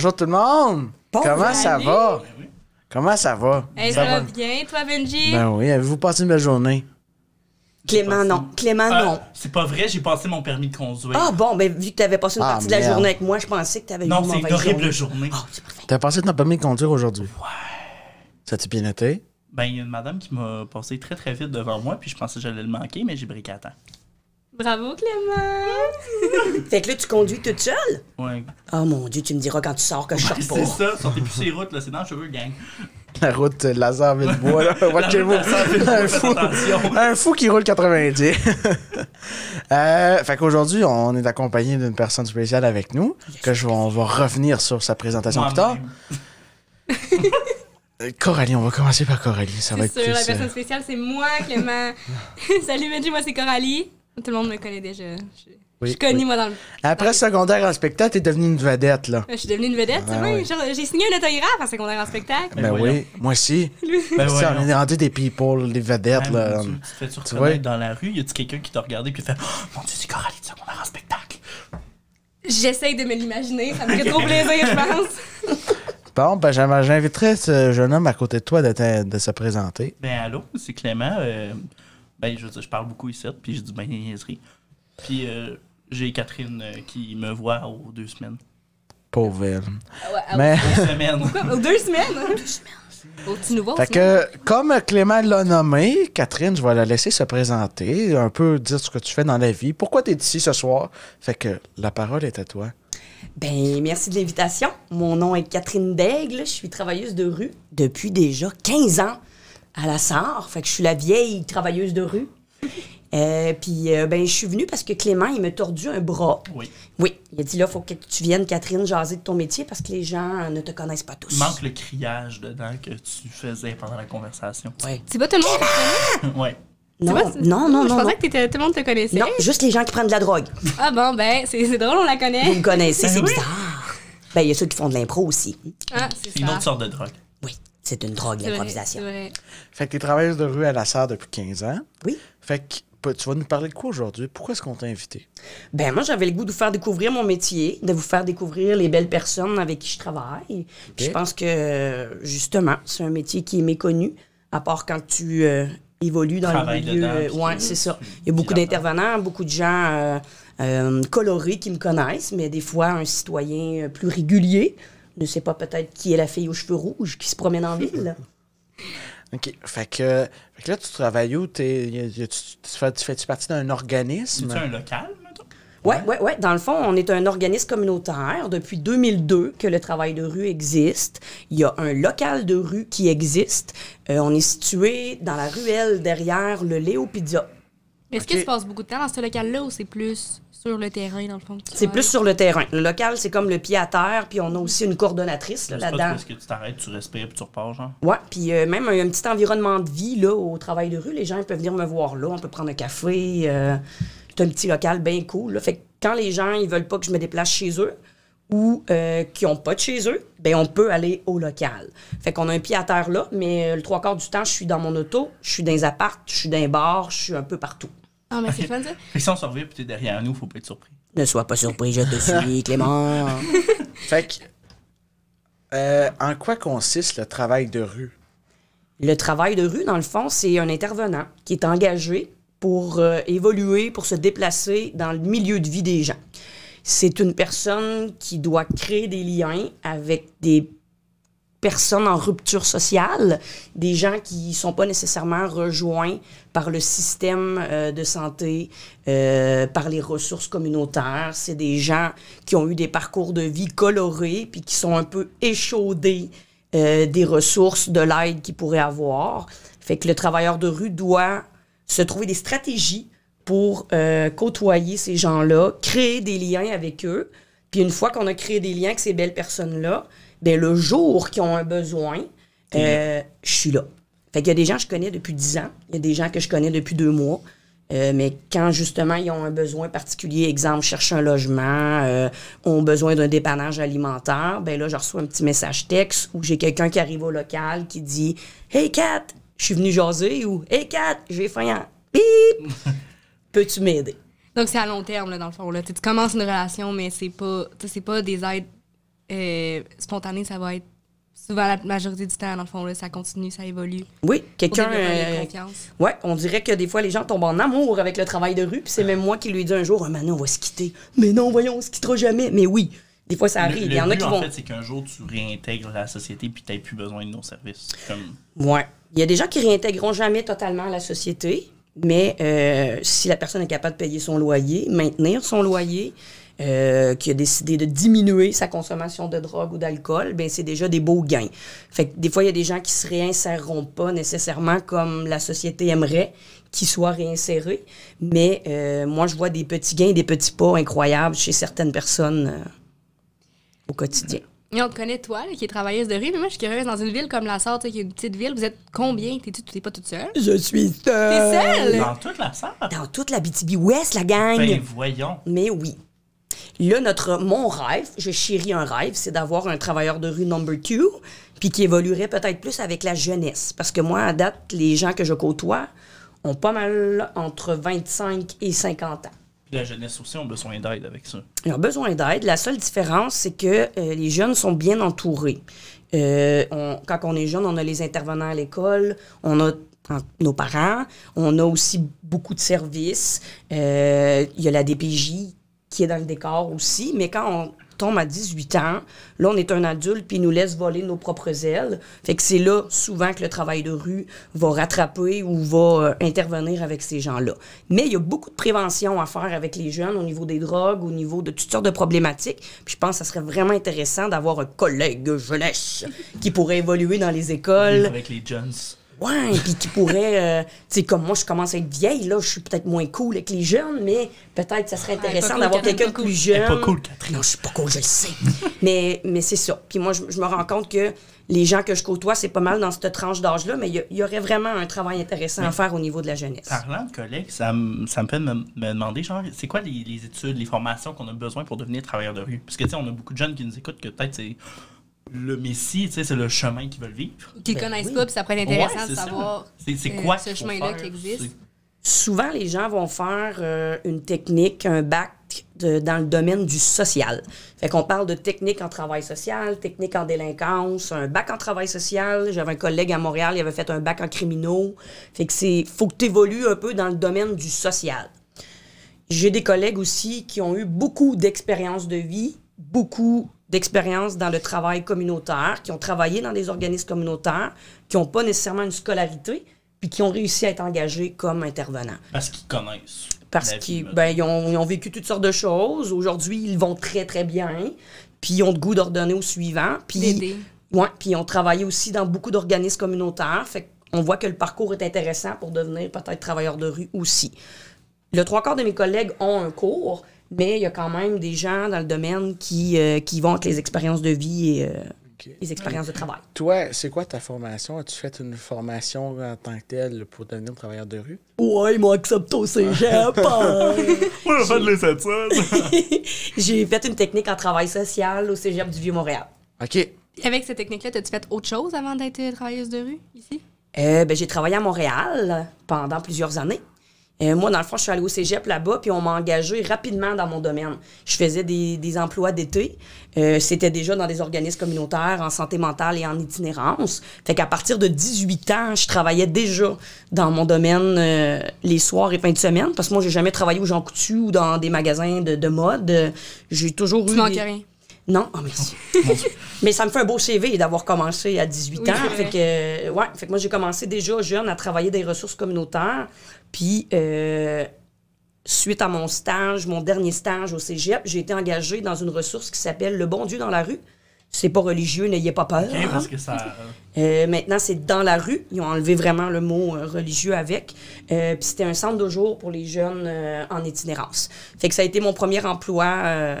Bonjour tout le monde! Comment ça va? Comment ça va? ça, va bien, toi, Benji? Ben oui, avez-vous passé une belle journée? Clément, non. Clément, euh, non. C'est pas vrai, j'ai passé mon permis de conduire. Ah bon, mais ben, vu que t'avais passé une ah, partie de la journée avec moi, je pensais que t'avais eu une mauvaise journée. Non, c'est une horrible journée. Ah, T'as passé ton permis de conduire aujourd'hui? Ouais. Ça t'est bien été Ben, il y a une madame qui m'a passé très très vite devant moi, puis je pensais que j'allais le manquer, mais j'ai bricaté. Bravo, Clément! fait que là, tu conduis toute seule? Ouais. Oh mon Dieu, tu me diras quand tu sors que je sors pas. C'est ça, sortez plus ces routes, là, c'est dans le cheveu, gang. La route euh, Lazare-Villebois, là. Watchez-vous. un, fou, un fou qui roule 90. euh, fait qu'aujourd'hui, on est accompagné d'une personne spéciale avec nous, que je vais, on va revenir sur sa présentation plus tard. Euh, Coralie, on va commencer par Coralie. Ça va être sûr, la euh, personne spéciale, c'est moi, Clément. Salut, Benji, moi, c'est Coralie. Tout le monde me connaît déjà. Je, suis moi, dans le. Après secondaire en spectacle, t'es devenue une vedette, là. Je suis devenue une vedette, ah, oui. J'ai signé un autographe en secondaire en spectacle. Ben, ben oui, moi aussi. Ben on est rendu des people, des vedettes, là. Tu, fais-tu dans la rue, y a-tu quelqu'un qui t'a regardé puis fait oh, Mon Dieu, c'est Coralie de secondaire en spectacle J'essaye de me l'imaginer, ça me fait trop plaisir, je pense. Bon, ben, j'inviterais ce jeune homme à côté de toi de, de se présenter. Ben, allô, c'est Clément. Euh... Ben, je, je parle beaucoup ici, puis je dis ben niaiseries. Puis euh, j'ai Catherine euh, qui me voit aux deux semaines. Pauvre ah ah Mais... Deux semaines. Pourquoi? Aux deux semaines? deux semaines. Au petit nouveau. Fait que, comme Clément l'a nommé, Catherine, je vais la laisser se présenter, un peu dire ce que tu fais dans la vie, pourquoi tu es ici ce soir. Fait que la parole est à toi. Ben, merci de l'invitation. Mon nom est Catherine Daigle. Je suis travailleuse de rue depuis déjà 15 ans à la SAR. Fait que je suis la vieille travailleuse de rue. Euh, puis, euh, ben, je suis venue parce que Clément, il m'a tordu un bras. Oui. Oui. Il a dit là, faut que tu viennes, Catherine, jaser de ton métier parce que les gens ne te connaissent pas tous. Il Manque le criage dedans que tu faisais pendant la conversation. Oui. C'est pas tout le monde Oui. Non, non, non, Je pensais que tout le monde te connaissait. Non, juste les gens qui prennent de la drogue. Ah bon, ben, c'est drôle, on la connaît. Vous me connaissez, ben c'est bizarre. Ben, il y a ceux qui font de l'impro aussi. Ah, c'est une autre sorte de drogue. C'est une drogue, l'improvisation. Fait que tu travailles de rue à la sœur depuis 15 ans. Oui. Fait que tu vas nous parler de quoi aujourd'hui? Pourquoi est-ce qu'on t'a invité? Ben moi, j'avais le goût de vous faire découvrir mon métier, de vous faire découvrir les belles personnes avec qui je travaille. je pense que, justement, c'est un métier qui est méconnu, à part quand tu euh, évolues dans le milieu. Euh, oui, c'est ça. Il y a beaucoup d'intervenants, beaucoup de gens euh, colorés qui me connaissent, mais des fois, un citoyen plus régulier ne sais pas peut-être qui est la fille aux cheveux rouges qui se promène en ville. OK. Fait que, là, tu travailles où? tu, fais-tu partie d'un organisme? C'est un local? Oui, oui, oui. Dans le fond, on est un organisme communautaire depuis 2002 que le travail de rue existe. Il y a un local de rue qui existe. Euh, on est situé dans la ruelle derrière le Léopédia. Est-ce que tu passes beaucoup de temps dans ce local-là ou c'est plus sur le terrain, dans le fond. C'est plus sur le terrain. Le local, c'est comme le pied à terre, puis on a aussi une coordonnatrice là-dedans. Là dedans est ce que tu t'arrêtes, tu respires, puis tu repars, genre? Ouais, puis euh, même un, petit environnement de vie là, au travail de rue, les gens peuvent venir me voir là, on peut prendre un café. Euh, c'est un petit local bien cool. Fait que quand les gens ils veulent pas que je me déplace chez eux, ou euh, qu'ils qui n'ont pas de chez eux, ben on peut aller au local. Fait qu'on a un pied à terre là, mais le trois quarts du temps, je suis dans mon auto, je suis dans les apparts, je suis dans les bars, je suis un peu partout. Ah, mais c'est ça. Ils sont surveillés, puis derrière nous, faut pas être surpris. Ne sois pas surpris, je te suis, Clément. fait que, euh, en quoi consiste le travail de rue? Le travail de rue, dans le fond, c'est un intervenant qui est engagé pour euh, évoluer, pour se déplacer dans le milieu de vie des gens. C'est une personne qui doit créer des liens avec des personnes en rupture sociale, des gens qui ne sont pas nécessairement rejoints par le système euh, de santé, euh, par les ressources communautaires. C'est des gens qui ont eu des parcours de vie colorés, puis qui sont un peu échaudés euh, des ressources, de l'aide qu'ils pourraient avoir. Fait que le travailleur de rue doit se trouver des stratégies pour côtoyer ces gens-là, créer des liens avec eux. Puis une fois qu'on a créé des liens avec ces belles personnes-là, ben, le jour qu'ils ont un besoin, euh, je suis là. Fait qu'il y a des gens que je connais depuis 10 ans, il y a des gens que je connais depuis deux mois. Euh, mais quand justement ils ont un besoin particulier, exemple, cherchent un logement, euh, ont besoin d'un dépannage alimentaire, ben là, je reçois un petit message texte où j'ai quelqu'un qui arrive au local qui dit Hey Kat, je suis venu jaser ou Hey Kat, j'ai faim en peux-tu m'aider? Donc c'est à long terme, là, dans le fond. Là. Tu commences une relation, mais c'est pas, pas des aides euh, spontané, ça va être souvent la majorité du temps, dans le fond, ça continue, ça évolue. Oui, quelqu'un. Euh, ouais, on dirait que des fois, les gens tombent en amour avec le travail de rue, puis c'est même moi qui lui dis un jour, oh, ah, maintenant, on va se quitter. Mais non, voyons, on se quittera jamais. Mais oui. Des fois, ça arrive. Il y en a qui en fait, c'est qu'un jour, tu réintègres la société puis tu n'as plus besoin de nos services. Comme... Il y a des gens qui réintégreront jamais totalement la société, mais euh, si la personne est capable de payer son loyer, maintenir son loyer, euh, qui a décidé de diminuer sa consommation de drogue ou d'alcool, ben c'est déjà des beaux gains. Fait que des fois, il y a des gens qui se réinséreront pas nécessairement comme la société aimerait qu'ils soient réinsérés, mais euh, moi, je vois des petits gains, des petits pas incroyables chez certaines personnes euh, au quotidien. Et on te connaît, toi, qui es travailleuse de rue, mais moi, je suis curieuse. Dans une ville comme La Sarthe, qui est une petite ville, vous êtes combien? T'es-tu t'es pas toute seule? Je suis seule! T'es seule? Dans toute La Sarthe? Dans toute la BTB West, la gang! Ben voyons! Mais oui. Là, notre, mon rêve, je chéris un rêve, c'est d'avoir un travailleur de rue number two, puis qui évoluerait peut-être plus avec la jeunesse. Parce que moi, à date, les gens que je côtoie ont pas mal entre 25 et 50 ans. Puis la jeunesse aussi a besoin d'aide avec ça. Ils ont besoin d'aide. La seule différence, c'est que euh, les jeunes sont bien entourés. Euh, quand on est jeune, on a les intervenants à l'école, on a nos parents. On a aussi beaucoup de services. Euh, il y a la DPJ qui est dans le décor aussi, mais quand on tombe à 18 ans, là, on est un adulte, puis nous laisse voler nos propres ailes. Fait que c'est là, souvent, que le travail de rue va rattraper ou va euh, intervenir avec ces gens-là. Mais il y a beaucoup de prévention à faire avec les jeunes au niveau des drogues, au niveau de toutes sortes de problématiques. Puis je pense que ça serait vraiment intéressant d'avoir un collègue jeunesse qui pourrait évoluer dans les écoles. Avec les jeunes ouais, puis qui pourrait, euh, tu sais, comme moi, je commence à être vieille, là, je suis peut-être moins cool avec les jeunes, mais peut-être ça serait intéressant d'avoir quelqu'un de plus jeune. pas cool, Catherine. Non, je suis pas cool, je le sais. mais mais c'est ça. Puis moi, je, me rends compte que les gens que je côtoie, c'est pas mal dans cette tranche d'âge-là, mais il y, aurait vraiment un travail intéressant à faire au niveau de la jeunesse. Parlant de collègues, ça, me fait me, demander, genre, c'est quoi les, les, études, les formations qu'on a besoin pour devenir travailleur de rue? Parce que, tu sais, on a beaucoup de jeunes qui nous écoutent que peut-être c'est le Messie, c'est le chemin qu'ils veulent vivre. Qu'ils ben connaissent pas, puis ça pourrait de savoir c'est, euh, quoi ce chemin-là qui existe. Souvent, les gens vont faire euh, une technique, un bac dans le domaine du social. Fait qu'on parle de technique en travail social, technique en délinquance, un bac en travail social. J'avais un collègue à Montréal, il avait fait un bac en criminaux. Fait que c'est faut que tu évolues un peu dans le domaine du social. J'ai des collègues aussi qui ont eu beaucoup d'expérience de vie, beaucoup d'expérience dans le travail communautaire, qui ont travaillé dans des organismes communautaires, qui n'ont pas nécessairement une scolarité, puis qui ont réussi à être engagés comme intervenants. Parce qu'ils connaissent. Parce qu'ils ben, ils ont, vécu toutes sortes de choses. Aujourd'hui, ils vont très, très bien. Puis ils ont le goût d'ordonner au suivant. Puis, ouais, puis ils ont travaillé aussi dans beaucoup d'organismes communautaires. Fait on voit que le parcours est intéressant pour devenir peut-être travailleur de rue aussi. Le trois quarts de mes collègues ont un cours, mais il y a quand même des gens dans le domaine qui, euh, vont avec les expériences de vie et euh, les expériences de travail. Toi, c'est quoi ta formation? As-tu fait une formation en tant que telle pour devenir travailleur de rue? Ouais, ils m'ont accepté au cégep. Hein. Moi, j'ai fait de j'ai fait une technique en travail social au cégep du Vieux-Montréal. OK. Avec cette technique-là, as-tu fait autre chose avant d'être travailleuse de rue ici? Euh, ben, j'ai travaillé à Montréal pendant plusieurs années. Euh, moi, dans le fond, je suis allée au cégep là-bas, puis on m'a engagée rapidement dans mon domaine. Je faisais des, des emplois d'été. Euh, c'était déjà dans des organismes communautaires en santé mentale et en itinérance. Fait qu'à partir de 18 ans, je travaillais déjà dans mon domaine euh, les soirs et fins de semaine, parce que moi, j'ai jamais travaillé aux Jean Coutu ou dans des magasins de, de mode. J'ai toujours tu eu... manquais rien. Non, oh, merci. mais ça me fait un beau CV d'avoir commencé à 18 ans. Fait que, ouais, fait que moi, j'ai commencé déjà jeune à travailler des ressources communautaires. Puis, euh, suite à mon stage, mon dernier stage au cégep, j'ai été engagée dans une ressource qui s'appelle Le Bon Dieu dans la rue. C'est pas religieux, n'ayez pas peur. Hein. Euh, euh, maintenant, c'est dans la rue. Ils ont enlevé vraiment le mot religieux avec. Puis c'était un centre de jour pour les jeunes en itinérance. Fait que ça a été mon premier emploi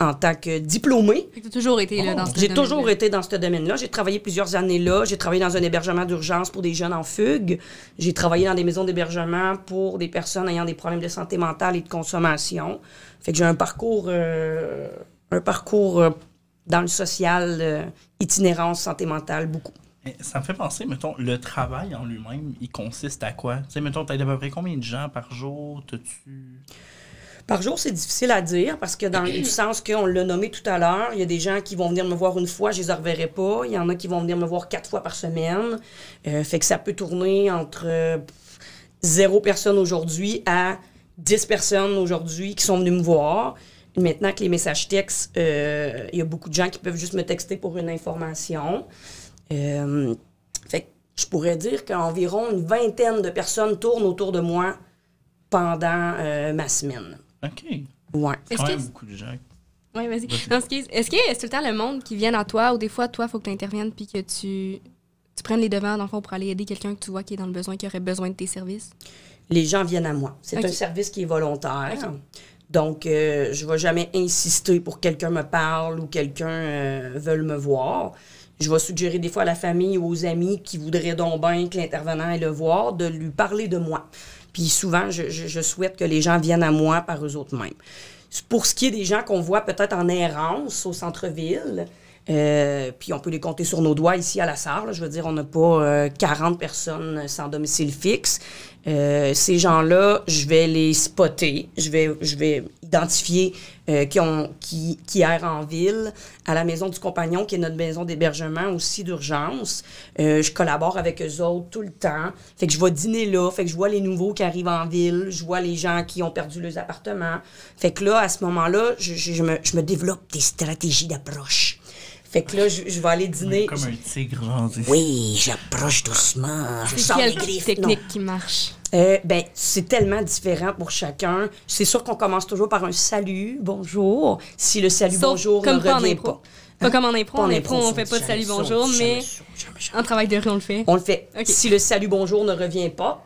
en tant que diplômée. toujours été là, dans oh, ce J'ai toujours été dans ce domaine-là. J'ai travaillé plusieurs années là. J'ai travaillé dans un hébergement d'urgence pour des jeunes en fugue. J'ai travaillé dans des maisons d'hébergement pour des personnes ayant des problèmes de santé mentale et de consommation. Fait que j'ai un parcours, euh, un parcours euh, dans le social, euh, itinérance, santé mentale, beaucoup. Ça me fait penser, mettons, le travail en lui-même, il consiste à quoi? Tu sais, mettons, tu à peu près combien de gens par jour? T'as-tu... Par jour, c'est difficile à dire parce que dans le sens qu'on l'a nommé tout à l'heure, il y a des gens qui vont venir me voir une fois, je les reverrai pas. Il y en a qui vont venir me voir quatre fois par semaine. Euh, fait que ça peut tourner entre euh, zéro personne aujourd'hui à dix personnes aujourd'hui qui sont venues me voir. Maintenant que les messages textes, euh, il y a beaucoup de gens qui peuvent juste me texter pour une information. fait je pourrais dire qu'environ une vingtaine de personnes tournent autour de moi pendant ma semaine. OK. Ouais. Est-ce a beaucoup de gens. Oui, vas-y. Est-ce que c'est tout le temps le monde qui vient à toi ou des fois, toi, il faut que tu interviennes puis que tu, tu prennes les devants, d'enfant pour aller aider quelqu'un que tu vois qui est dans le besoin, qui aurait besoin de tes services? Les gens viennent à moi. C'est un service qui est volontaire. Donc, euh, je ne vais jamais insister pour que quelqu'un me parle ou quelqu'un euh, veuille me voir. Je vais suggérer des fois à la famille ou aux amis qui voudraient donc bien que l'intervenant aille le voir, de lui parler de moi. Puis souvent, je, souhaite que les gens viennent à moi par eux-mêmes. Pour ce qui est des gens qu'on voit peut-être en errance au centre-ville, euh, puis on peut les compter sur nos doigts ici à la Sarre. Je veux dire, on n'a pas 40 euh, personnes sans domicile fixe. Euh, ces gens-là, je vais les spotter, je vais, je vais identifiés euh, qui, ont, qui, qui errent en ville, à la Maison du Compagnon, qui est notre maison d'hébergement aussi d'urgence. Euh, je collabore avec eux autres tout le temps. Fait que je vais dîner là, fait que je vois les nouveaux qui arrivent en ville, je vois les gens qui ont perdu leurs appartements. Fait que là, à ce moment-là, je, je, me, je me développe des stratégies d'approche. Fait que là, je, vais aller dîner. Comme un tigre Oui, j'approche doucement. Je technique qui marche eh ben, c'est tellement différent pour chacun. C'est sûr qu'on commence toujours par un salut, bonjour. Si le salut, bonjour ne revient pas. Pas comme en impro. En, impro, on fait pas de salut bonjour, mais en travail de rue, on le fait. On le fait. Si le salut bonjour ne revient pas,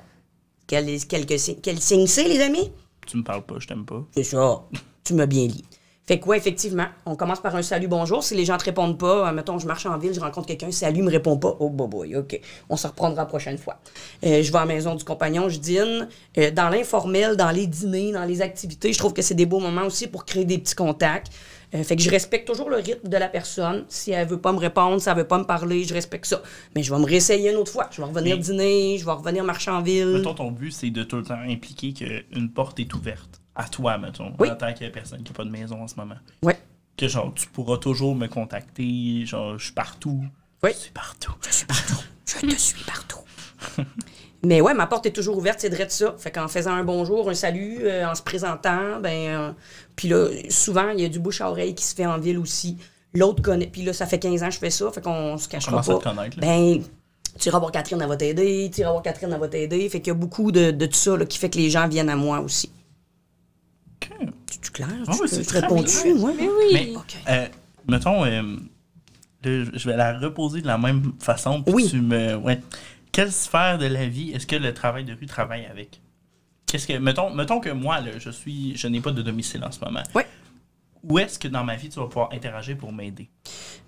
quel, signe c'est, les amis? Tu me parles pas, je t'aime pas. C'est ça. tu m'as bien dit. Fait que ouais, effectivement, on commence par un salut, bonjour. Si les gens te répondent pas, euh, mettons, je marche en ville, je rencontre quelqu'un, salut, me répond pas. Oh, boy, OK. On se reprendra la prochaine fois. Euh, je vais à la maison du compagnon, je dîne. Euh, dans l'informel, dans les dîners, dans les activités, je trouve que c'est des beaux moments aussi pour créer des petits contacts. fait que je respecte toujours le rythme de la personne. Si elle veut pas me répondre, si elle veut pas me parler, je respecte ça. Mais je vais me réessayer une autre fois. Je vais revenir dîner, je vais revenir marcher en ville. Mettons, ton but, c'est de tout le temps impliquer qu'une porte est ouverte à toi, mettons, en tant que personne qui n'a pas de maison en ce moment. Oui. Que genre, tu pourras toujours me contacter, genre, je suis partout. Oui. Je suis partout. Je suis partout. je te suis partout. Mais ouais, ma porte est toujours ouverte, c'est de ça. Fait qu'en faisant un bonjour, un salut, euh, en se présentant, ben euh, puis là, souvent, il y a du bouche à oreille qui se fait en ville aussi. L'autre connaît. Puis là, ça fait 15 ans que je fais ça, fait qu'on se cache pas. À te connaître, là. Ben, tu iras voir Catherine, elle va t'aider. Tu iras voir Catherine, elle va t'aider. Fait qu'il y a beaucoup de, de tout ça là, qui fait que les gens viennent à moi aussi. Ah tu clair? oui. mettons, euh, je vais la reposer de la même façon. oui. Tu me, ouais. Quelle sphère de la vie est-ce que le travail de rue travaille avec? quest que, mettons, mettons que moi, je suis, je n'ai pas de domicile en ce moment. ouais Où est-ce que dans ma vie tu vas pouvoir interagir pour m'aider?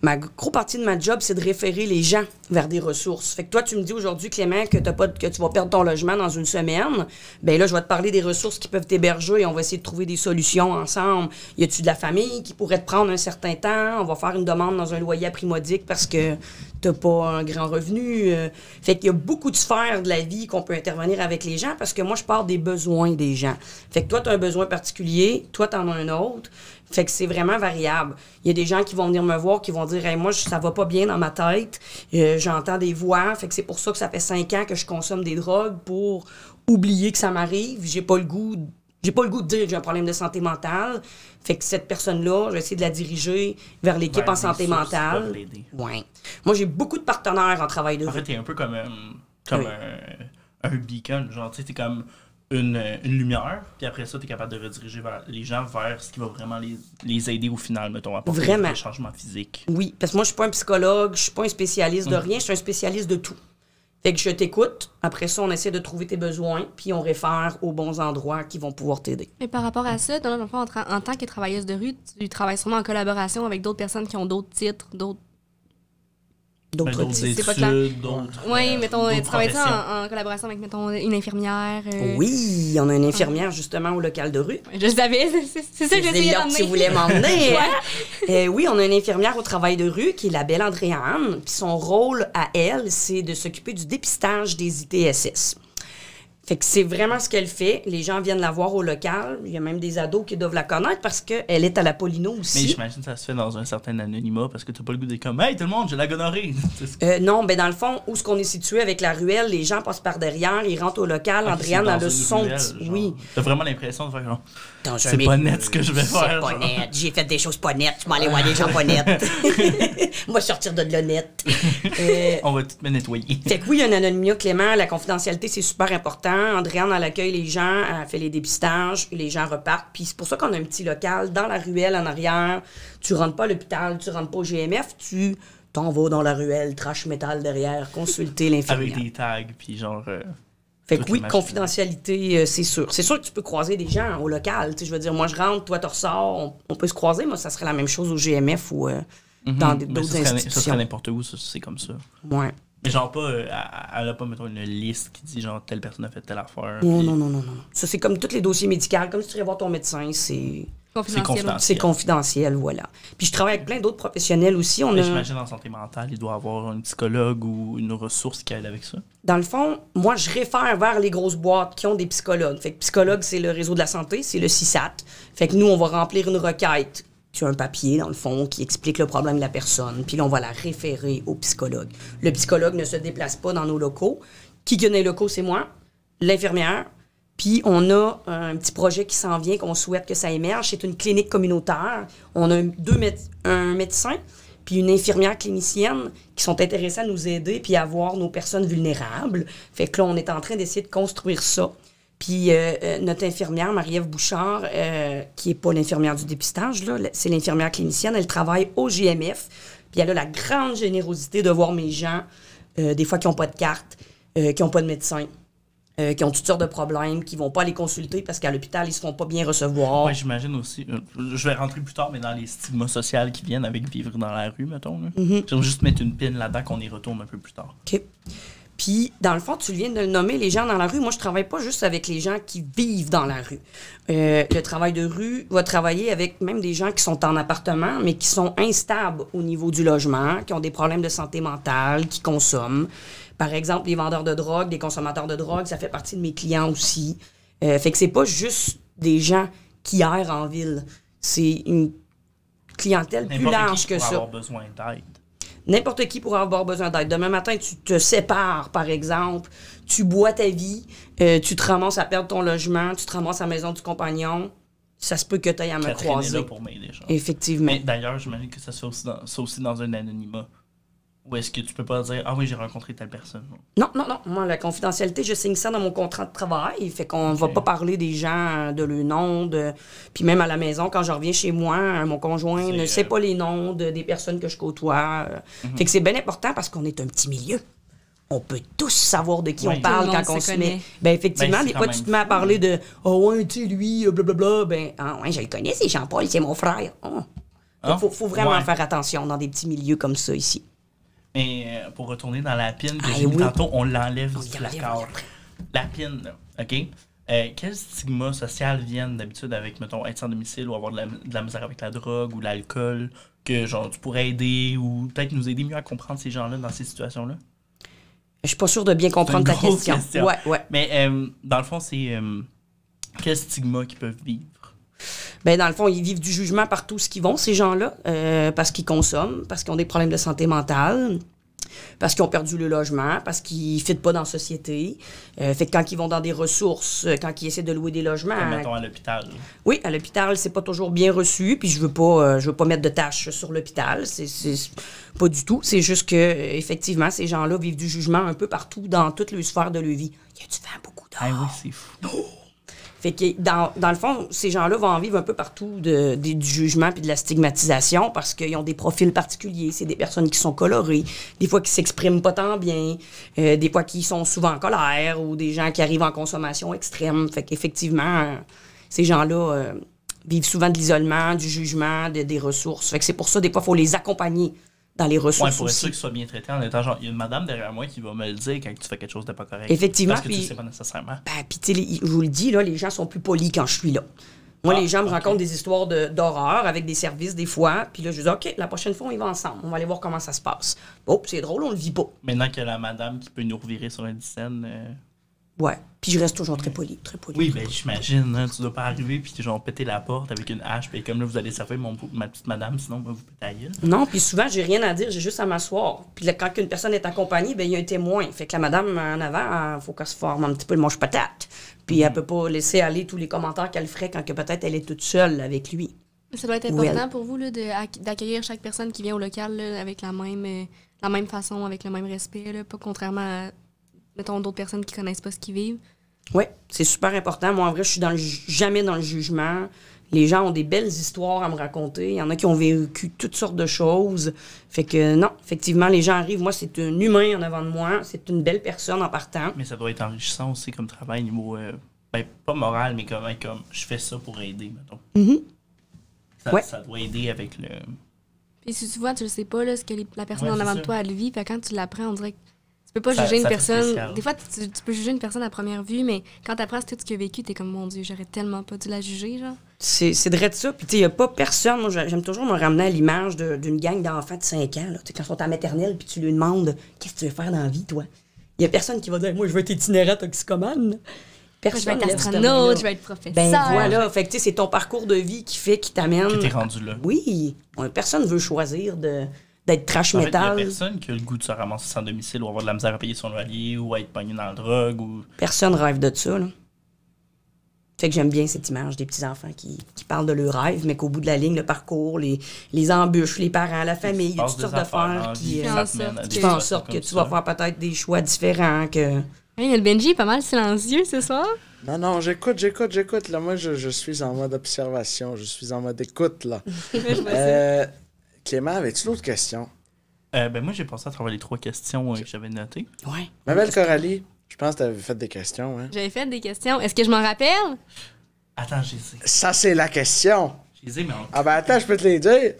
ma gros partie de ma job, c'est de référer les gens vers des ressources. Fait que toi, tu me dis aujourd'hui, Clément, que, as pas, que tu vas perdre ton logement dans une semaine. Ben là, je vais te parler des ressources qui peuvent t'héberger et on va essayer de trouver des solutions ensemble. Y a-tu de la famille qui pourrait te prendre un certain temps? On va faire une demande dans un loyer à prix parce que t'as pas un grand revenu. Euh. Fait qu'il y a beaucoup de sphères de la vie qu'on peut intervenir avec les gens parce que moi, je parle des besoins des gens. Fait que toi, tu as un besoin particulier, toi, tu en as un autre. Fait que c'est vraiment variable. Il y a des gens qui vont venir me voir qui vont dire moi, ça va pas bien dans ma tête, euh, j'entends des voix, fait que c'est pour ça que ça fait cinq ans que je consomme des drogues pour oublier que ça m'arrive, j'ai pas le goût j'ai pas le goût de dire que j'ai un problème de santé mentale. Fait que cette personne-là, je vais essayer de la diriger vers l'équipe en santé mentale. Ouais. Moi, j'ai beaucoup de partenaires en travail de En fait, t'es un peu comme, euh, comme un, un, beacon. Genre, tu sais, t'es comme une, lumière, puis après ça, tu es capable de rediriger les gens vers ce qui va vraiment les, les aider au final, mettons, à apporter vraiment. changement physique. Oui, parce que moi, je suis pas un psychologue, je suis pas un spécialiste de mm. rien, je suis un spécialiste de tout. Fait que je t'écoute. Après ça, on essaie de trouver tes besoins, puis on réfère aux bons endroits qui vont pouvoir t'aider. Mais par rapport à ça, dans en, en tant que travailleuse de rue, tu travailles sûrement en collaboration avec d'autres personnes qui ont d'autres titres, d'autres d'autres Pas Oui, mettons, tu travailles en, en, collaboration avec, mettons, une infirmière. Euh. Oui, on a une ah. infirmière justement au local de rue. Je savais, c'est ça que j'essayais voulais m'emmener. Euh, oui, on a une infirmière au travail de rue qui est la belle Andréane. Puis son rôle à elle, c'est de s'occuper du dépistage des ITSS. Fait c'est vraiment ce qu'elle fait. Les gens viennent la voir au local. Il y a même des ados qui doivent la connaître parce qu'elle est à la Polino aussi. Mais j'imagine que ça se fait dans un certain anonymat parce que t'as pas le goût d'être comme Hey tout le monde, je la gonorrhée! Euh, non, mais ben, dans le fond, où ce qu'on est situé avec la ruelle, les gens passent par derrière, ils rentrent au local, ah, Andréane dans, le son. oui. T'as vraiment l'impression de faire c'est pas net ce que je vais faire. C'est pas net. J'ai fait des choses pas nettes. Je m'as voir des gens pas nettes. Moi, sortir de l'honnête. Euh, On va tout me nettoyer. Fait que oui, il y a un anonymat, Clément. La confidentialité, c'est super important. Andréane, elle accueille les gens, elle fait les dépistages, les gens repartent. Puis c'est pour ça qu'on a un petit local dans la ruelle en arrière. Tu rentres pas à l'hôpital, tu rentres pas au GMF, tu t'en vas dans la ruelle, trash métal derrière, consulter l'infirmière. Avec des tags, puis genre. Euh, fait que oui, confidentialité, euh, c'est sûr. C'est sûr que tu peux croiser des gens au local. Je veux dire, moi, je rentre, toi, tu ressors. On, peut se croiser. Moi, ça serait la même chose au GMF ou euh, mhm. dans ben, d'autres institutions. Ça serait n'importe où, c'est comme ça. Ouais. Mais genre pas, euh, elle n'a pas, mettons, une liste qui dit, genre, telle personne a fait telle affaire. Non, non, non, non, Ça, c'est comme tous les dossiers médicaux. Comme si tu irais voir ton médecin, c'est... C'est confidentiel. Hein. C'est confidentiel, voilà. Puis je travaille avec plein d'autres professionnels aussi. On ben, J'imagine en santé mentale, il doit avoir un psychologue ou une ressource qui aide avec ça. Dans le fond, moi, je réfère vers les grosses boîtes qui ont des psychologues. Fait que psychologue, c'est le réseau de la santé, c'est le CISAT. Fait que nous, on va remplir une requête sur un papier, dans le fond, qui explique le problème de la personne. Puis là, on va la référer au psychologue. Le psychologue ne se déplace pas dans nos locaux. Qui gagne les locaux, c'est moi, l'infirmière, puis on a un petit projet qui s'en vient, qu'on souhaite que ça émerge. C'est une clinique communautaire. On a deux un médecin puis une infirmière clinicienne qui sont intéressées à nous aider puis à voir nos personnes vulnérables. Fait que là, on est en train d'essayer de construire ça. Puis euh, euh, notre infirmière, Marie-Ève Bouchard, euh, qui n'est pas l'infirmière du dépistage, c'est l'infirmière clinicienne, elle travaille au GMF. Puis elle a la grande générosité de voir mes gens, des fois qui n'ont pas de carte, qui n'ont pas de médecin, euh, qui ont toutes sortes de problèmes, qui vont pas les consulter parce qu'à l'hôpital, ils se font pas bien recevoir. Oui, j'imagine aussi. Euh, je vais rentrer plus tard, mais dans les stigmas sociaux qui viennent avec vivre dans la rue, mettons. Mhm. Je vais juste mettre une pine là-dedans qu'on y retourne un peu plus tard. OK. Puis, dans le fond, tu viens de le nommer, les gens dans la rue. Moi, je travaille pas juste avec les gens qui vivent dans la rue. Euh, le travail de rue va travailler avec même des gens qui sont en appartement, mais qui sont instables au niveau du logement, qui ont des problèmes de santé mentale, qui consomment. Par exemple, les vendeurs de drogue, des consommateurs de drogue, ça fait partie de mes clients aussi. Euh, fait que c'est pas juste des gens qui errent en ville. C'est une clientèle plus large que ça. N'importe qui avoir besoin d'aide. N'importe qui pourrait avoir besoin d'aide. Demain matin, tu te sépares, par exemple, tu bois ta vie, euh, tu te ramasses à perdre ton logement, tu te ramasses à la maison du compagnon, ça se peut que tu ailles à me croiser. là pour m'aider. Effectivement. D'ailleurs, j'imagine que ça soit aussi dans un anonymat. Ou est-ce que tu peux pas dire Ah oui, j'ai rencontré telle personne Non, non, non. Moi, la confidentialité, je signe ça dans mon contrat de travail. Fait qu'on va pas parler des gens, euh, de le nom. De... Puis même à la maison, quand je reviens chez moi, euh, mon conjoint ne sait euh, pas les noms des personnes que je côtoie. Mhm. Fait que c'est bien important parce qu'on est un petit milieu on peut tous savoir de qui on parle quand on se met. Ben effectivement, ben, des fois tu te mets à parler hein. de Ah ouais, tu sais lui blablabla, ben ah ouais, je le connais, c'est Jean-Paul, c'est mon frère. Il oh. ah. faut, vraiment faire attention dans des petits milieux comme ça ici. Mais euh, pour retourner dans la pine que ah, tantôt, on l'enlève du placard. La pine, OK? Euh, quel stigma social viennent d'habitude avec, mettons, être sans domicile ou avoir de la, misère avec la drogue ou l'alcool que, genre, tu pourrais aider ou peut-être nous aider mieux à comprendre ces gens-là dans ces situations-là? Je suis pas sûre de bien comprendre ta question. Ouais, ouais. Mais euh, dans le fond, c'est quels euh, quel stigma qu'ils peuvent vivre ben dans le fond, ils vivent du jugement partout tout ce qu'ils vont, ces gens-là, euh, parce qu'ils consomment, parce qu'ils ont des problèmes de santé mentale parce qu'ils ont perdu le logement, parce qu'ils ne fitent pas dans la société. Euh, fait que quand ils vont dans des ressources, euh, quand ils essaient de louer des logements. mettons à l'hôpital. Oui, à l'hôpital, c'est pas toujours bien reçu, puis je veux pas, je veux pas mettre de tâches sur l'hôpital. C'est pas du tout. C'est juste que, effectivement, ces gens-là vivent du jugement un peu partout dans toute la sphère de leur vie. Il y a du vent beaucoup d'or. Ah c'est fou. Oh! Fait que dans, dans le fond, ces gens-là vont en vivre un peu partout de, du jugement puis de la stigmatisation parce qu'ils ont des profils particuliers. C'est des personnes qui sont colorées, des fois qui s'expriment pas tant bien, euh, des fois qui sont souvent en colère ou des gens qui arrivent en consommation extrême. Fait qu'effectivement, ces gens-là euh, vivent souvent de l'isolement, du jugement, des ressources. Fait que c'est pour ça, des fois, faut les accompagner dans les ressources. Ouais, pour être sûr qu'il soit bien traité. en étant genre, il y a une madame derrière moi qui va me le dire quand tu fais quelque chose de pas correct. Effectivement. Parce que tu sais pas nécessairement. Ben, puis, tu je vous le dis, là, les gens sont plus polis quand je suis là. Moi, les ah, gens me racontent des histoires d'horreur avec des services des fois. Puis là, je dis, OK, la prochaine fois, on y va ensemble. On va aller voir comment ça se passe. Bon, c'est drôle, on le vit pas. Maintenant que la madame qui peut nous revirer sur un scène. Euh, Ouais. Puis je reste toujours très poli, très poli. Oui, ben j'imagine, hein, tu dois pas arriver puis tu genre péter la porte avec une hache puis comme là vous allez servir mon, ma petite madame, sinon ben, vous pétez Non, puis souvent j'ai rien à dire, j'ai juste à m'asseoir. Puis quand une personne est accompagnée, ben il y a un témoin. Fait que la madame en avant, il hein, faut qu'elle se forme un petit peu le manche patate. Puis elle elle mm-hmm. peut pas laisser aller tous les commentaires qu'elle ferait quand que peut-être elle est toute seule avec lui. Ça doit être important pour vous d'accueillir chaque personne qui vient au local avec la même, euh, la même façon, avec le même respect, là, pas contrairement à mettons, d'autres personnes qui connaissent pas ce qu'ils vivent? Oui, c'est super important. Moi, en vrai, je suis dans jamais dans le jugement. Les gens ont des belles histoires à me raconter. Il y en a qui ont vécu toutes sortes de choses. Fait que non, effectivement, les gens arrivent. Moi, c'est un humain en avant de moi. C'est une belle personne en partant. Mais ça doit être enrichissant aussi comme travail, niveau, euh, ben, pas moral, mais comme, comme je fais ça pour aider, mettons. Mm-hmm. ça, doit aider avec le. Puis si tu vois, tu le sais pas, là, ce que la personne en avant de toi, elle vit. Fait quand tu l'apprends, on dirait que tu peux pas juger une personne. Des fois, tu, peux juger une personne à première vue, mais quand tu tout ce tu a vécu, tu es comme, mon Dieu, j'aurais tellement pas dû la juger, genre. C'est vrai de ça. Puis, tu sais, a pas personne. Moi, j'aime toujours me ramener à l'image d'une gang d'enfants de 5 ans, là. quand ils sont à maternelle, puis tu lui demandes, qu'est-ce que tu veux faire dans la vie, toi? Il y a personne qui va dire, moi, je veux être itinérant toxicomane. Personne. je vais être astronaute, je vais être professeur. Ben voilà. Fait que, tu sais, c'est ton parcours de vie qui fait, qui t'amène. Qui t'es rendu là. Oui. Personne veut choisir de d'être trash en metal. Fait, a personne qui a le goût de se ramasser sans domicile ou avoir de la misère à payer son loyer ou à être pogné dans la drogue. Ou... Personne rêve de ça. Là. Fait que j'aime bien cette image des petits-enfants qui, qui, parlent de leurs rêves, mais qu'au bout de la ligne, le parcours, les, les embûches, les parents, la famille, il y a toutes sortes d'affaires qui, euh, font en sorte que, tu vas faire peut-être des choix différents. Que... Oui, le Benji est pas mal silencieux ce soir. Non, non, j'écoute, j'écoute, j'écoute. Là, moi, je, je, suis en mode observation, je suis en mode écoute, là. euh, Clément, avais-tu l'autre question? Euh, ben moi, j'ai pensé à travers les trois questions euh, que j'avais notées. Oui. Ma belle Coralie, je pense que tu avais fait des questions. Hein? J'avais fait des questions. Est-ce que je m'en rappelle? Attends, j'ai Ça, c'est la question. J'ai mais Ah ben attends, je peux te les dire.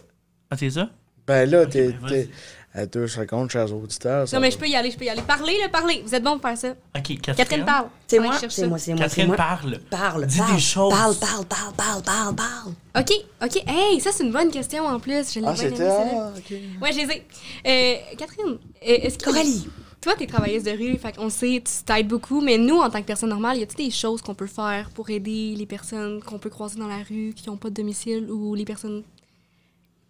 Ah, c'est ça? Ben là, t'es... Ben, à deux secondes, chers auditeurs. Non, mais je peux y aller, je peux y aller. Parlez, le, parlez. Vous êtes bon pour faire ça. OK, Catherine. Catherine parle. C'est moi, c'est moi, c'est moi. Catherine parle. Parle. Dis des choses. Parle, parle, parle, parle, parle, parle. OK, OK. Hey, ça, c'est une bonne question en plus. Je ah, c'était... Ah, OK. Ouais, je les ai. Euh, Catherine, euh, est-ce que... Coralie. Toi, t'es travailleuse de rue, fait on sait, tu t'aides beaucoup, mais nous, en tant que personne normale, y a-t-il des choses qu'on peut faire pour aider les personnes qu'on peut croiser dans la rue, qui n'ont pas de domicile ou les personnes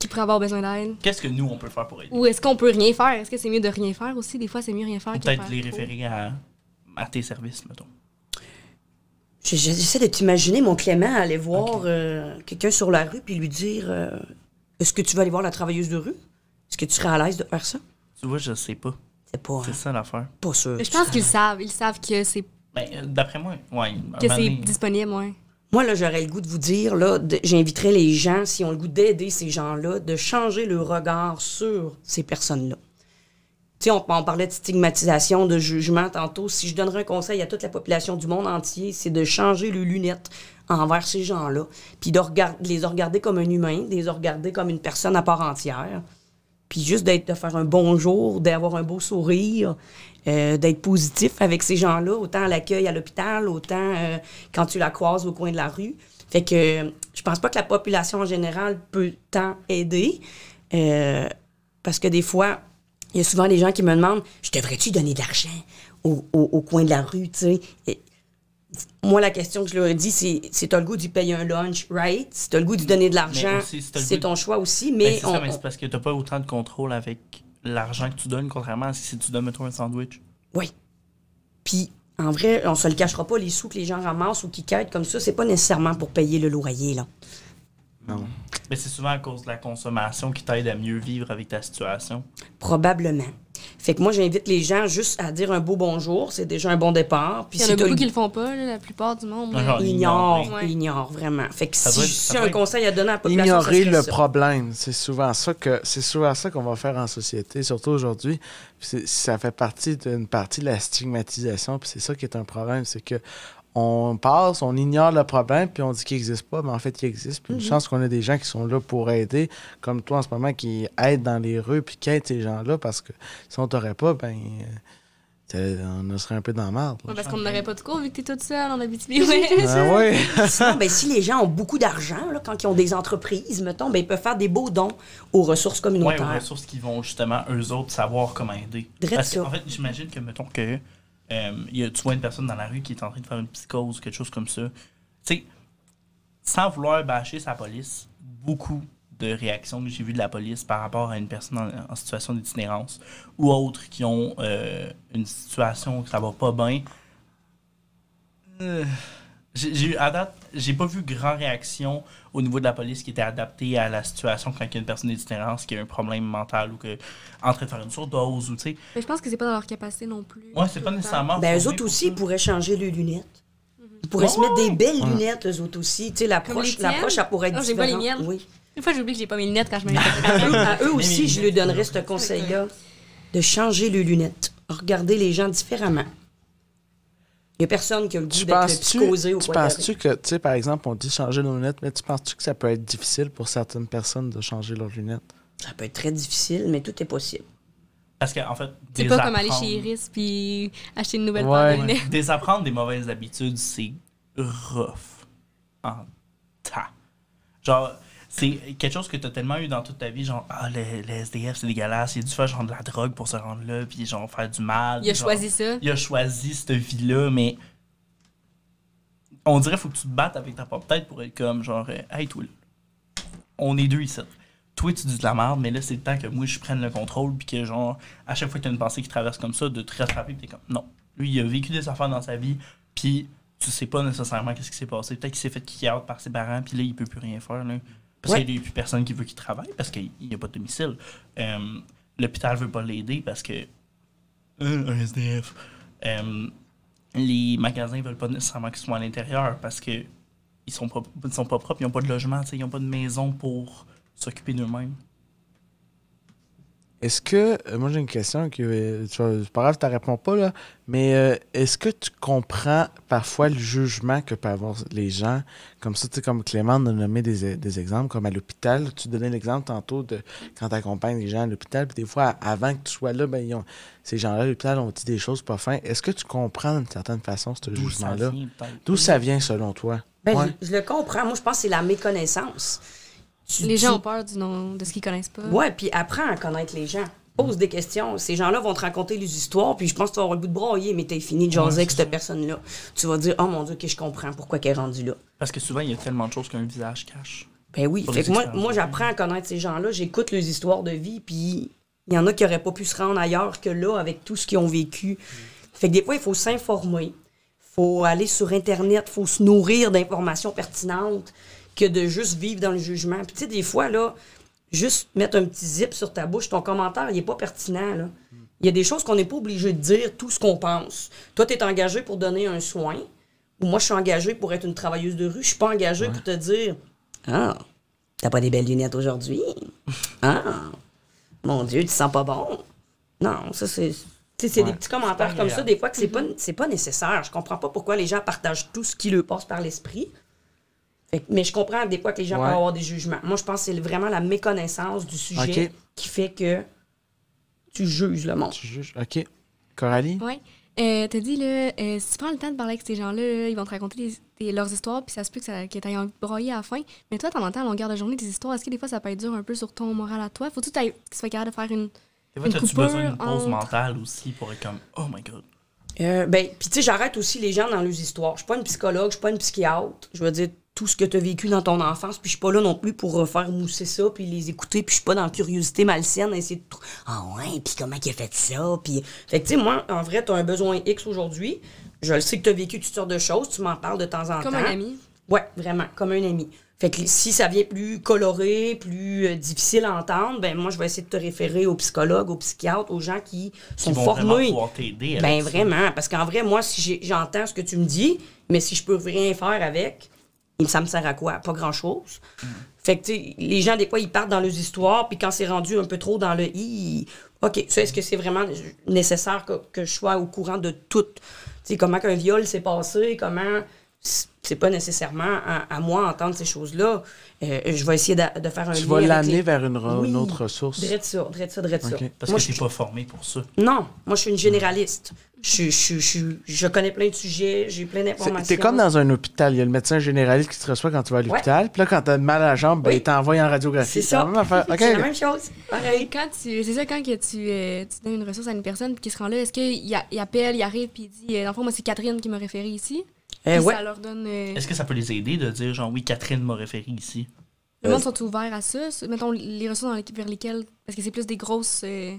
qui pourrait avoir besoin d'aide. Qu'est-ce que nous, on peut faire pour aider? Ou est-ce qu'on peut rien faire? Est-ce que c'est mieux de rien faire aussi? Des fois, c'est mieux rien faire. Peut-être les référer à, à, tes services, mettons. J'essaie de t'imaginer mon Clément aller voir euh, quelqu'un sur la rue puis lui dire euh, Est-ce que tu vas aller voir la travailleuse de rue? Est-ce que tu serais à l'aise de faire ça? Tu vois, je sais pas. C'est pas. C'est hein? ça l'affaire. Pas sûr. je pense qu'ils savent. Ils savent que c'est. Ben, euh, d'après moi, ouais. Que c'est disponible, oui. Moi, là, j'aurais le goût de vous dire, là, j'inviterais les gens, s'ils ont le goût d'aider ces gens-là, de changer le regard sur ces personnes-là. Tu sais, on, parlait de stigmatisation, de jugement tantôt. Si je donnerais un conseil à toute la population du monde entier, c'est de changer les lunettes envers ces gens-là, puis de, les regarder comme un humain, de les regarder comme une personne à part entière puis juste d'être de faire un bonjour, d'avoir un beau sourire, euh, d'être positif avec ces gens-là, autant à l'accueil à l'hôpital, autant euh, quand tu la croises au coin de la rue. Fait que euh, je pense pas que la population en général peut tant aider. parce que des fois, il y a souvent des gens qui me demandent Je devrais-tu donner de l'argent au, coin de la rue, moi, la question que je leur ai dit, c'est si t'as le goût d'y payer un lunch, right? Si t'as le goût de donner de l'argent, c'est ton choix aussi, ben, mais. c'est parce que t'as pas autant de contrôle avec l'argent que tu donnes, contrairement à si tu donnes, mettons, un sandwich. Oui. Puis, en vrai, on se le cachera pas, les sous que les gens ramassent ou qui quittent comme ça, c'est pas nécessairement pour payer le loyer, là. Non. Mm. Mais c'est souvent à cause de la consommation qui t'aide à mieux vivre avec ta situation. Probablement. Fait que moi, j'invite les gens juste à dire un beau bonjour. C'est déjà un bon départ. Puis il y en a beaucoup qui le font pas, la plupart du monde. Ah, ignore, ignore, vraiment. Fait que si, un conseil à donner à la population... Ignorer le problème. C'est souvent ça que c'est souvent ça qu'on va faire en société, surtout aujourd'hui. Ça fait partie d'une partie de la stigmatisation. Puis c'est ça qui est un problème, c'est que on passe, on ignore le problème, puis on dit qu'il n'existe pas, mais en fait, il existe. Puis une mhm. chance qu'on a des gens qui sont là pour aider, comme toi en ce moment, qui aident dans les rues, puis qui aident ces gens-là, parce que si on t'aurait pas, ben euh, on serait un peu dans la marre parce qu'on n'aurait pas de cours vu que tu es toute seule en habitué. Oui. oui. Sinon, ben, si les gens ont beaucoup d'argent, quand ils ont des entreprises, mettons, ben, ils peuvent faire des beaux dons aux ressources communautaires. Oui, aux ressources qui vont justement, eux autres, savoir comment aider. Parce que, en fait, j'imagine que, mettons, que il euh, y a, tu une personne dans la rue qui est en train de faire une psychose ou quelque chose comme ça. Tu sais, sans vouloir bâcher sa police, beaucoup de réactions que j'ai vues de la police par rapport à une personne en, situation d'itinérance ou autres qui ont euh, une situation où ça va pas bien. Euh, j'ai, à date, j'ai pas vu grand réaction au niveau de la police qui était adaptée à la situation quand il y a une personne d'itinérance qui a un problème mental ou que en train de faire une surdose ou tu sais. Mais je pense que c'est pas dans leur capacité non plus. Ouais, c'est pas nécessairement. Ben eux autres aussi pourraient changer les lunettes. Mhm. Ils pourraient se mettre des belles lunettes eux autres aussi, tu sais l'approche l'approche pourrait être différente. Oh, pas les miennes. Oui. Une fois j'oublie que j'ai pas mes lunettes quand je mets à, eux, à eux aussi, je leur donnerais ce conseil là de changer les lunettes, regarder les gens différemment n'y personne qui a le goût d'être tu penses-tu que, tu sais, par exemple, on dit changer nos lunettes, mais tu penses-tu que ça peut être difficile pour certaines personnes de changer leurs lunettes? Ça peut être très difficile, mais tout est possible. Parce que en fait, c'est pas comme aller chez Iris puis acheter une nouvelle paire de lunettes. Désapprendre des mauvaises habitudes, c'est rough en tas. Genre, c'est quelque chose que tu tellement eu dans toute ta vie, genre, ah, les, SDF, c'est dégueulasse, il a dû faire genre de la drogue pour se rendre là, puis genre faire du mal. Il a choisi ça. Il a choisi cette vie-là, mais on dirait faut que tu te battes avec ta propre tête pour être comme, genre, euh, hey, toi, on est deux ici. Toi, tu dis de la merde, mais là, c'est le temps que moi, je prenne le contrôle, puis que, genre, à chaque fois que tu une pensée qui traverse comme ça, de te rattraper, pis t'es comme, non. Lui, il a vécu des affaires dans sa vie, puis tu sais pas nécessairement qu'est-ce qui s'est passé. Peut-être qu'il s'est fait kick out par ses parents, puis là, il peut plus rien faire. Là. Parce qu'il n'y a plus personne qui veut qu'il travaille parce qu'il n'y a pas de domicile. Euh, l'hôpital ne veut pas l'aider parce que. Euh, un SDF. Euh, les magasins ne veulent pas nécessairement qu'ils soient à l'intérieur parce qu'ils ne sont sont pas propres, ils n'ont pas de logement, ils n'ont pas de maison pour s'occuper d'eux-mêmes. Est-ce que, euh, moi j'ai une question que, euh, c'est pas grave, tu réponds pas là, mais euh, est-ce que tu comprends parfois le jugement que peuvent avoir les gens, comme ça, tu sais, comme Clément nous a nommé des, exemples, comme à l'hôpital, tu donnais l'exemple tantôt de quand tu accompagnes les gens à l'hôpital, puis des fois, avant que tu sois là, ben, ces gens-là à l'hôpital ont dit des choses pas fines. Est-ce que tu comprends d'une certaine façon ce jugement-là? D'où ça vient selon toi? Ben, je, je, le comprends. Moi, je pense que c'est la méconnaissance les gens ont peur du nom, de ce qu'ils connaissent pas. Ouais, puis apprends à connaître les gens. Pose des questions. Ces gens-là vont te raconter les histoires, puis je pense que tu vas avoir le goût de broyer, mais t'es fini de jaser avec cette personne-là. Tu vas dire, oh mon Dieu, que je comprends pourquoi qu'elle est rendue là. Parce que souvent, il y a tellement de choses qu'un visage cache. Ben oui. Fait moi, moi j'apprends à connaître ces gens-là, j'écoute leurs histoires de vie, puis il y en a qui n'auraient pas pu se rendre ailleurs que là avec tout ce qu'ils ont vécu. Fait des fois, il faut s'informer. faut aller sur Internet, faut se nourrir d'informations pertinentes que de juste vivre dans le jugement. Puis tu sais, des fois, là, juste mettre un petit zip sur ta bouche, ton commentaire, il n'est pas pertinent. Là. Il y a des choses qu'on n'est pas obligé de dire tout ce qu'on pense. Toi, tu es engagé pour donner un soin, ou moi, je suis engagé pour être une travailleuse de rue. Je suis pas engagé pour te dire Ah, t'as pas des belles lunettes aujourd'hui. Ah, mon Dieu, tu sens pas bon. Non, ça, c'est. C'est des petits commentaires comme ça, des fois, que c'est mm-hmm. n'est pas, nécessaire. Je comprends pas pourquoi les gens partagent tout ce qui leur passe par l'esprit. Mais je comprends des fois que les gens peuvent avoir des jugements. Moi, je pense que c'est vraiment la méconnaissance du sujet qui fait que tu juges le monde. Tu juges. OK. Coralie? Oui. Euh, t'as dit, euh, si tu prends le temps de parler avec ces gens-là, ils vont te raconter leurs histoires, puis ça se peut que, ça, envie à la fin. Mais toi, t'en entends à longueur de journée des histoires. Est-ce que des fois, ça peut être dur un peu sur ton moral à toi? Faut-tu que tu sois capable de faire une. Des fois, tu besoin d'une pause mentale aussi pour être comme, oh my god? Euh, ben, puis tu sais, j'arrête aussi les gens dans leurs histoires. Je suis pas une psychologue, je suis pas une psychiatre. Je veux dire, tout ce que tu as vécu dans ton enfance, puis je suis pas là non plus pour faire mousser ça, puis les écouter, puis je suis pas dans la curiosité malsaine, essayer de Ah ouais, puis comment il a fait ça, puis. Fait que, tu sais, moi, en vrai, tu as un besoin X aujourd'hui. Je le sais que tu as vécu toutes sortes de choses, tu m'en parles de temps en temps. Comme un ami. Ouais, vraiment, comme un ami. Fait que si ça vient plus coloré, plus euh, difficile à entendre, ben moi je vais essayer de te référer aux psychologues, aux psychiatres, aux gens qui sont formés. ben vraiment, parce qu'en vrai moi si j'entends ce que tu me dis, mais si je peux rien faire avec, ça me sert à quoi? Pas grand-chose. Fait que, les gens, des fois, ils partent dans leurs histoires, puis quand c'est rendu un peu trop dans le i, OK, ça, est-ce que c'est vraiment nécessaire que, je sois au courant de tout? sais, comment qu'un viol s'est passé, comment c'est pas nécessairement à, moi entendre ces choses-là. Euh, je vais essayer de, faire un Tu vas l'amener vers une, autre ressource. Drette ça, drette Parce que je suis pas formé pour ça. Non, moi, je suis une généraliste. Je, je, je, je connais plein de sujets, j'ai plein d'informations. T'es comme dans un hôpital. Il y a le médecin généraliste qui te reçoit quand tu vas à l'hôpital. Puis là, quand t'as mal à la jambe, ben, il t'envoie en radiographie. C'est ça. C'est la même chose. Pareil. Quand c'est ça, quand que tu, euh, tu, donnes une ressource à une personne qui se rend là, est-ce qu'il appelle, il arrive, puis il dit, euh, dans moi, c'est Catherine qui m'a référé ici? Eh euh, Est-ce que ça peut les aider de dire, genre, oui, Catherine m'a référé ici? Les gens euh, sont ouverts à ça. Mettons les ressources dans l'équipe vers lesquelles. Parce que c'est plus des grosses. Euh,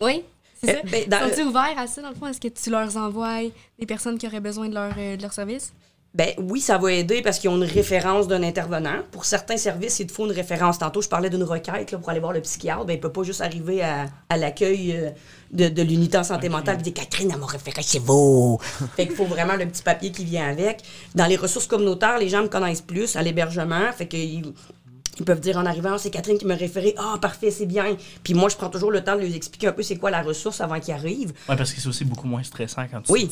oui. C'est ça. Eh, ben, Sont-ils ouverts à ça, dans le fond? Est-ce que tu leur envoies des personnes qui auraient besoin de leur, service? Ben oui, ça va aider parce qu'ils ont une référence d'un intervenant. Pour certains services, il te faut une référence. Tantôt, je parlais d'une requête là, pour aller voir le psychiatre. Ben, il ne peut pas juste arriver à, l'accueil de, l'unité en santé mentale, dit Catherine, à m'a référé chez vous. fait qu'il faut vraiment le petit papier qui vient avec. Dans les ressources communautaires, les gens me connaissent plus à l'hébergement. Fait qu'ils ils peuvent dire en arrivant, oh, c'est Catherine qui m'a référé, ah, parfait, c'est bien. Puis moi, je prends toujours le temps de leur expliquer un peu c'est quoi la ressource avant qu'ils arrivent. Oui, parce que c'est aussi beaucoup moins stressant quand tu Oui,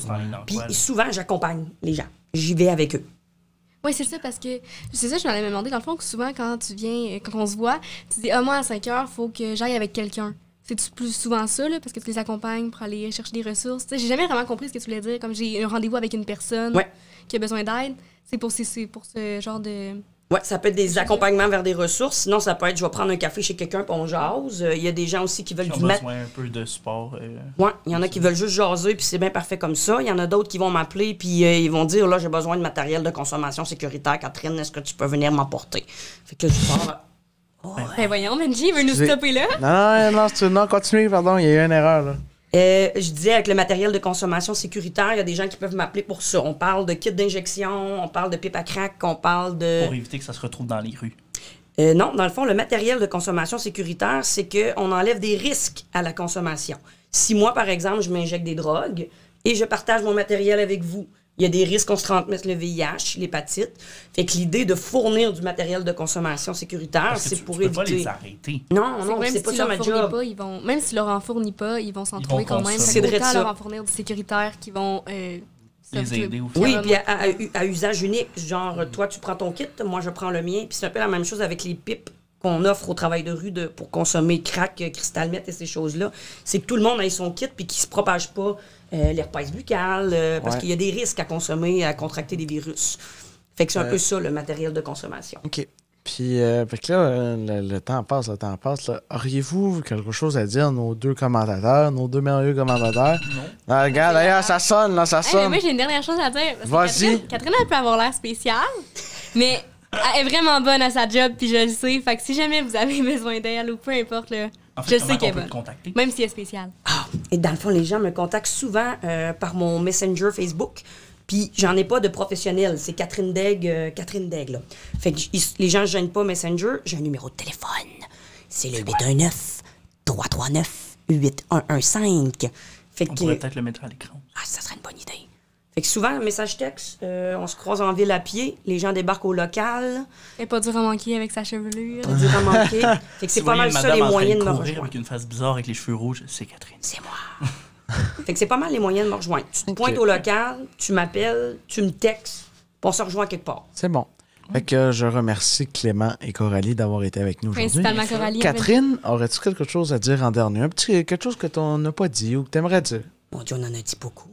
puis souvent, j'accompagne les gens. J'y vais avec eux. Oui, c'est ça, parce que c'est ça, je m'allais me demander, dans le fond, que souvent, quand tu viens, quand on se voit, tu dis, ah, moi, à 5 heures, faut que j'aille avec quelqu'un. C'est plus souvent ça, parce que tu les accompagnes pour aller chercher des ressources. J'ai jamais vraiment compris ce que tu voulais dire. Comme j'ai un rendez-vous avec une personne qui a besoin d'aide, c'est pour, pour ce genre de. Oui, ça peut être des accompagnements vers des ressources. Sinon, ça peut être je vais prendre un café chez quelqu'un pour on jase. Euh, il y a des gens aussi qui veulent du besoin un peu de support. Euh, oui, il y en a qui veulent juste jaser puis c'est bien parfait comme ça. Il y en a d'autres qui vont m'appeler puis euh, ils vont dire là, j'ai besoin de matériel de consommation sécuritaire. Catherine, est-ce que tu peux venir m'emporter Fait que je pars ben, voyons, Benji, il veut nous stopper là. Non, non, non, pardon, il y a eu une erreur là. Euh, je disais, avec le matériel de consommation sécuritaire, il y a des gens qui peuvent m'appeler pour ça. On parle de kit d'injection, on parle de pipe à crack, on parle de... Pour éviter que ça se retrouve dans les rues. Euh, non, dans le fond, le matériel de consommation sécuritaire, c'est qu'on enlève des risques à la consommation. Si moi, par exemple, je m'injecte des drogues et je partage mon matériel avec vous, il y a des risques qu'on se transmette le VIH, l'hépatite. Fait que l'idée de fournir du matériel de consommation sécuritaire, c'est pour éviter. les arrêter. Non, non, c'est pas ça ma job. Pas, Même s'ils leur en fournissent pas, ils vont s'en trouver quand même. C'est de leur en fournir du sécuritaire qui vont. Euh, oui, puis à, usage unique. Genre, toi, tu prends ton kit, moi, je prends le mien. Puis c'est un peu la même chose avec les pipes qu'on offre au travail de rue de, pour consommer crack, cristal mét et ces choses-là, c'est que tout le monde ait son kit puis qu'il ne se propage pas euh, les l'herpès buccal, euh, parce qu'il y a des risques à consommer, à contracter des virus. Fait que c'est un euh, peu ça, le matériel de consommation. OK. Puis, euh, là, le, temps passe, le temps passe. Auriez-vous quelque chose à dire, nos deux commentateurs, nos deux meilleurs commentateurs? Non. regarde, d'ailleurs, ça sonne, là, ça sonne. Mais moi, j'ai une dernière chose à dire. Vas-y. Catherine, Catherine, elle peut avoir l'air spéciale, mais elle est vraiment bonne à sa job, puis je le sais. Fait que si jamais vous avez besoin d'elle ou peu importe, là, je sais qu'elle est bonne. Contacter? Même si elle est spéciale. Ah, et dans le fond, les gens me contactent souvent euh, par mon Messenger Facebook. Puis j'en ai pas de professionnel, c'est Catherine Degg, euh, Catherine Degg là. Fait que les gens ne gênent pas Messenger, j'ai un numéro de téléphone. C'est le 819 339 8115. Fait On pourrait peut-être le mettre à l'écran. Ah, ça serait une bonne idée. Fait que souvent, message texte, euh, on se croise en ville à pied, les gens débarquent au local. Et pas dur à manquer avec sa chevelure. Pas à manquer. que c'est pas mal ça les moyens de, me rejoindre. avec une face bizarre avec les cheveux rouges, c'est Catherine. C'est moi. fait que c'est pas mal les moyens de me rejoindre. Tu te pointes au local, tu m'appelles, tu me textes, on se rejoint quelque part. C'est bon. Fait que je remercie Clément et Coralie d'avoir été avec nous aujourd'hui. Principalement Coralie. Catherine, aurais-tu quelque chose à dire en dernier? Un petit, quelque chose que tu n'as pas dit ou que tu aimerais dire? Mon Dieu, on en a dit beaucoup.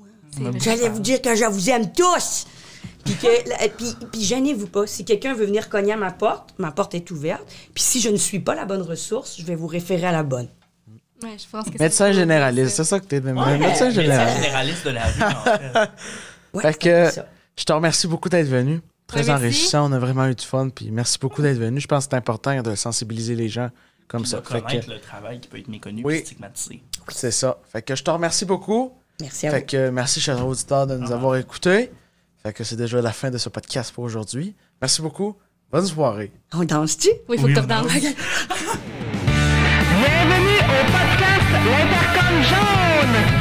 J'allais vous dire que je vous aime tous. Puis, puis, gênez-vous pas. Si quelqu'un veut venir cogner à ma porte, ma porte est ouverte. Puis si je ne suis pas la bonne ressource, je vais vous référer à la bonne. Ouais, je pense que médecin généraliste, c'est ça que tu es. médecin généraliste. de la vie. que, je te remercie beaucoup d'être venu. Très enrichissant, on a vraiment eu du fun. Puis merci beaucoup d'être venu. Je pense que c'est important de sensibiliser les gens comme ça. le travail qui peut être méconnu stigmatisé. C'est ça. Fait que je te remercie beaucoup. Merci à fait vous. Que, euh, merci, chers auditeurs, de nous avoir écoutés. Fait que c'est déjà la fin de ce podcast pour aujourd'hui. Merci beaucoup. Bonne soirée. On danse-tu? Oui, il faut que tu danses. Bienvenue au podcast L'Intercom Jaune!